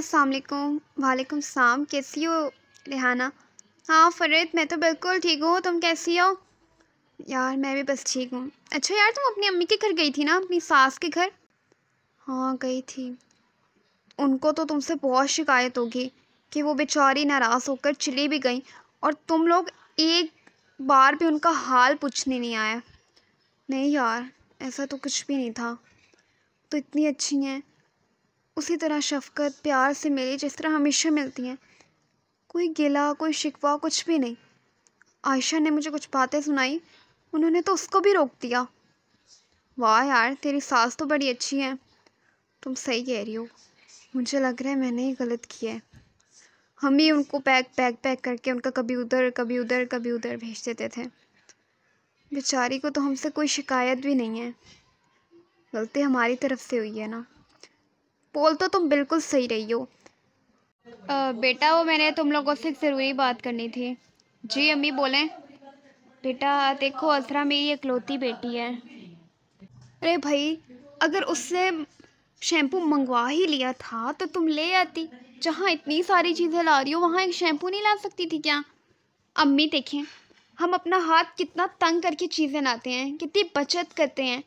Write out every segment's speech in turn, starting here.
असलकुम वालेकुम साम सलाम कैसी हो रेहाना हाँ फरीद मैं तो बिल्कुल ठीक हूँ तुम कैसी हो यार मैं भी बस ठीक हूँ अच्छा यार तुम अपनी अम्मी के घर गई थी ना अपनी सास के घर हाँ गई थी उनको तो तुमसे बहुत शिकायत होगी कि वो बेचारी नाराज़ होकर चली भी गई और तुम लोग एक बार भी उनका हाल पूछने नहीं आया नहीं यार ऐसा तो कुछ भी नहीं था तो इतनी अच्छी हैं उसी तरह शफ़क़त प्यार से मिली जिस तरह हमेशा मिलती हैं कोई गिला कोई शिकवा कुछ भी नहीं आयशा ने मुझे कुछ बातें सुनाई उन्होंने तो उसको भी रोक दिया वाह यार तेरी सास तो बड़ी अच्छी है तुम सही कह रही हो मुझे लग रहा है मैंने ही गलत किया है हम ही उनको पैक पैक पैक करके उनका कभी उधर कभी उधर कभी उधर भेज देते थे बेचारी को तो हमसे कोई शिकायत भी नहीं है गलती हमारी तरफ से हुई है ना बोल तो तुम बिल्कुल सही रही हो बेटा वो मैंने तुम लोगों से एक ज़रूरी बात करनी थी जी अम्मी बोलें बेटा देखो असरा मेरी इकलौती बेटी है अरे भाई अगर उससे शैम्पू मंगवा ही लिया था तो तुम ले आती जहाँ इतनी सारी चीज़ें ला रही हो वहाँ एक शैम्पू नहीं ला सकती थी क्या अम्मी देखें हम अपना हाथ कितना तंग करके चीज़ें लाते हैं कितनी बचत करते हैं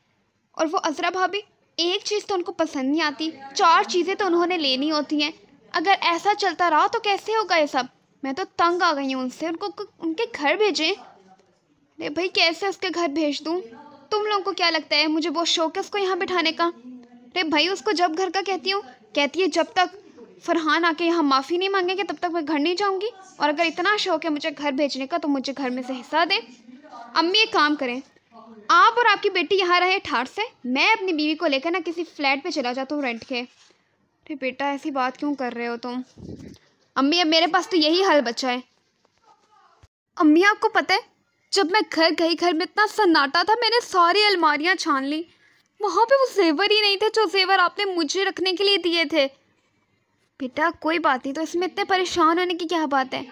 और वो अजरा भाभी एक चीज़ तो उनको पसंद नहीं आती चार चीज़ें तो उन्होंने लेनी होती हैं अगर ऐसा चलता रहा तो कैसे होगा ये सब मैं तो तंग आ गई हूँ उनसे उनको उनके घर भेजें अरे भाई कैसे उसके घर भेज दूँ तुम लोगों को क्या लगता है मुझे वो शौक है उसको यहाँ बिठाने का अरे भाई उसको जब घर का कहती हूँ कहती है जब तक फरहान आके यहाँ माफ़ी नहीं मांगेंगे तब तक मैं घर नहीं जाऊँगी और अगर इतना शौक है मुझे घर भेजने का तो मुझे घर में से हिस्सा दें अम्मी एक काम करें आप और आपकी बेटी यहाँ रहे ठाठ से मैं अपनी बीवी को लेकर ना किसी फ्लैट पे चला जाता हूँ रेंट के अरे बेटा ऐसी बात क्यों कर रहे हो तुम अम्मी अब मेरे पास तो यही हल बचा है अम्मी आपको पता है जब मैं घर गई घर में इतना सन्नाटा था मैंने सारी अलमारियाँ छान ली वहाँ पे वो जेवर ही नहीं थे जो जेवर आपने मुझे रखने के लिए दिए थे बेटा कोई बात नहीं तो इसमें इतने परेशान होने की क्या बात है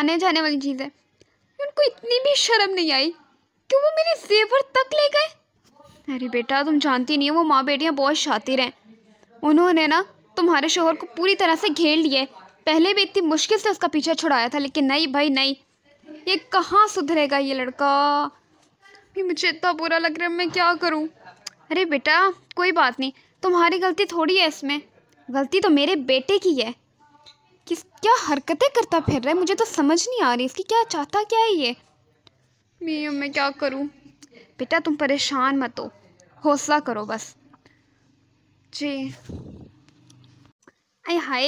आने जाने वाली चीज़ है उनको इतनी भी शर्म नहीं आई क्यों वो मेरे जेवर तक ले गए अरे बेटा तुम जानती नहीं हो वो माँ बेटियाँ बहुत शातिर हैं उन्होंने ना तुम्हारे शोहर को पूरी तरह से घेर लिया पहले भी इतनी मुश्किल से उसका पीछा छुड़ाया था लेकिन नहीं भाई नहीं ये कहाँ सुधरेगा ये लड़का ये मुझे इतना बुरा लग रहा है मैं क्या करूँ अरे बेटा कोई बात नहीं तुम्हारी गलती थोड़ी है इसमें गलती तो मेरे बेटे की है किस क्या हरकतें करता फिर रहा है मुझे तो समझ नहीं आ रही इसकी क्या चाहता क्या है ये मैं मैं क्या करूँ बेटा तुम परेशान मत हो हौसला करो बस जी अरे हाय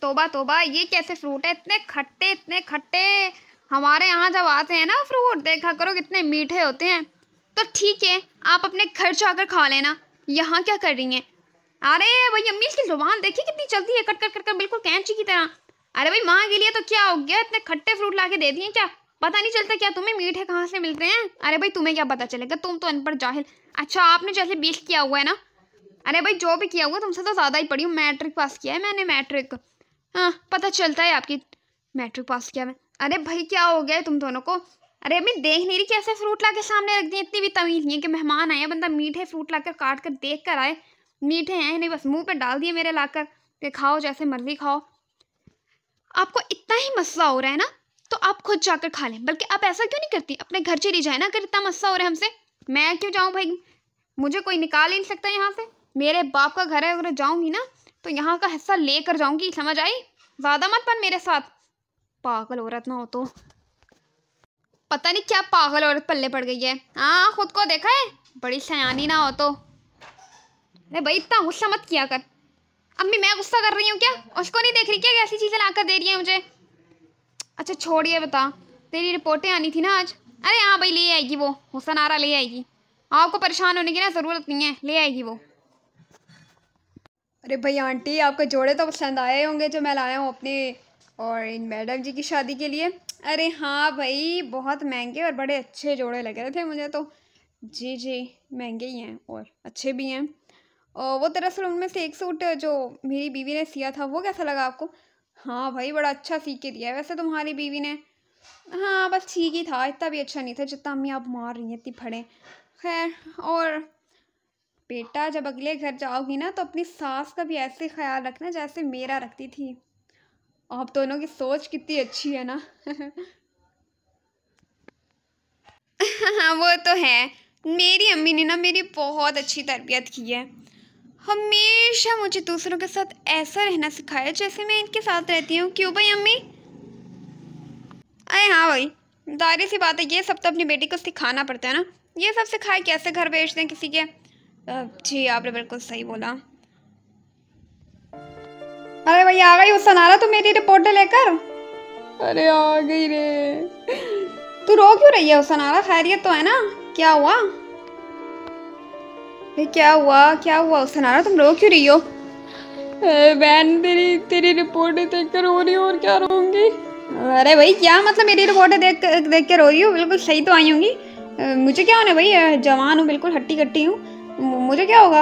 तोबा तोबा ये कैसे फ्रूट है इतने खट्टे इतने खट्टे हमारे यहाँ जब आते हैं ना फ्रूट देखा करो कितने मीठे होते हैं तो ठीक है आप अपने घर जाकर खा लेना यहाँ क्या कर रही हैं अरे भाई अम्मी इसकी जुबान देखिए कितनी चलती है कट कट कट कर बिल्कुल कैंची की तरह अरे भाई माँ के लिए तो क्या हो गया इतने खट्टे फ्रूट ला के दे दिए क्या पता नहीं चलता क्या तुम्हें मीठे कहाँ से मिलते हैं अरे भाई तुम्हें क्या पता चलेगा तुम तो अनपढ़ जाहिल अच्छा आपने जैसे बीस किया हुआ है ना अरे भाई जो भी किया हुआ तुमसे तो ज़्यादा ही पढ़ी हूँ मैट्रिक पास किया है मैंने मैट्रिक हाँ पता चलता है आपकी मैट्रिक पास किया मैं अरे भाई क्या हो गया है तुम दोनों को अरे अभी देख नहीं रही कैसे फ्रूट ला सामने रख दिए इतनी भी तमीज नहीं है कि मेहमान आए बंदा मीठे फ्रूट ला कर काट कर देख कर आए मीठे हैं नहीं बस मुंह पर डाल दिए मेरे लाकर कर खाओ जैसे मर्जी खाओ आपको इतना ही मसला हो रहा है ना तो आप खुद जाकर खा लें बल्कि आप ऐसा क्यों नहीं करती अपने घर चली जाए ना अगर इतना मस्सा हो रहा है हमसे मैं क्यों जाऊँ भाई मुझे कोई निकाल ही नहीं सकता यहाँ से मेरे बाप का घर है अगर जाऊँगी ना तो यहाँ का हिस्सा ले कर जाऊँगी समझ आई ज़्यादा मत पन मेरे साथ पागल औरत ना हो तो पता नहीं क्या पागल औरत पल्ले पड़ गई है हाँ खुद को देखा है बड़ी सयानी ना हो तो अरे भाई इतना गुस्सा मत किया कर अम्मी मैं गुस्सा कर रही हूँ क्या उसको नहीं देख रही क्या कैसी चीज़ें ला कर दे रही है मुझे अच्छा छोड़िए बता तेरी रिपोर्टें आनी थी ना आज अरे हाँ भाई ले आएगी वो हुसन आरा ले आएगी आपको परेशान होने की ना ज़रूरत नहीं है ले आएगी वो अरे भाई आंटी आपके जोड़े तो पसंद आए होंगे जो मैं लाया हूँ अपने और इन मैडम जी की शादी के लिए अरे हाँ भाई बहुत महंगे और बड़े अच्छे जोड़े लग रहे थे मुझे तो जी जी महंगे ही हैं और अच्छे भी हैं और वो दरअसल उनमें से एक सूट जो मेरी बीवी ने सिया था वो कैसा लगा आपको हाँ भाई बड़ा अच्छा सीख के दिया है वैसे तुम्हारी बीवी ने हाँ बस ठीक ही था इतना भी अच्छा नहीं था जितना अम्मी आप मार रही हैं इतनी फड़े खैर और बेटा जब अगले घर जाओगी ना तो अपनी सास का भी ऐसे ख्याल रखना जैसे मेरा रखती थी आप दोनों की सोच कितनी अच्छी है ना हाँ वो तो है मेरी अम्मी ने ना मेरी बहुत अच्छी तरबियत की है हमेशा मुझे दूसरों के साथ ऐसा रहना सिखाया जैसे मैं इनके साथ रहती हूँ क्यों भाई अम्मी अरे हाँ भाई जाहिर सी बात है ये सब तो अपनी बेटी को सिखाना पड़ता है ना ये सब सिखाए कैसे घर भेज दें किसी के जी आपने बिल्कुल सही बोला अरे भाई आ गई उस रहा तू मेरी रिपोर्ट लेकर अरे आ गई रे तू रो क्यों रही है उस नारा खैरियत तो है ना क्या हुआ ये क्या हुआ क्या हुआ उस सनारा तुम रो क्यों रही हो बहन तेरी तेरी रिपोर्ट देख कर रो रही हूँ और क्या रोंगी अरे भाई क्या मतलब मेरी रिपोर्ट देख देख के रो रही हूँ बिल्कुल सही तो आई होंगी मुझे क्या होना भाई जवान हूँ बिल्कुल हट्टी कट्टी हूँ मुझे क्या होगा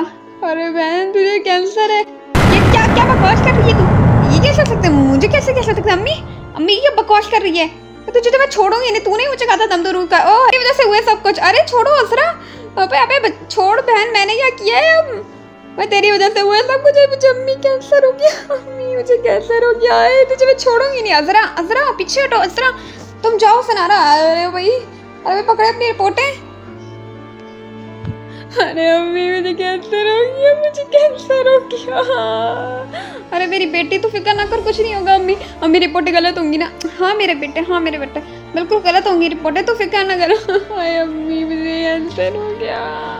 अरे बहन तुझे कैंसर है ये क्या क्या बकवास कर रही है तू ये कैसे सकते मुझे कैसे कह सकते अम्मी अम्मी ये बकवास कर रही है मैं तो तुझे तो मैं छोड़ूंगी नहीं तूने मुझे कहा था दम दरूद का ओह वजह से हुए सब कुछ अरे छोड़ो असरा अबे अबे छोड़ बहन मैंने क्या किया है अब मैं तेरी वजह से हुआ सब कुछ मुझे अम्मी कैंसर हो गया अम्मी मुझे कैंसर हो गया है तुझे मैं छोड़ूंगी नहीं अजरा अजरा पीछे हटो अजरा तुम जाओ सनारा अरे भाई अरे पकड़े अपनी रिपोर्टें अरे अम्मी मुझे कैंसर हो गया मुझे कैंसर हो गया अरे मेरी बेटी तो फिक्र ना कर कुछ नहीं होगा अम्मी अम्मी रिपोर्टें गलत होंगी ना हाँ मेरे बेटे हाँ मेरे बेटे बिल्कुल गलत होंगी रिपोर्टें तो फिक्र ना करो अरे अम्मी मुझे कैंसर हो गया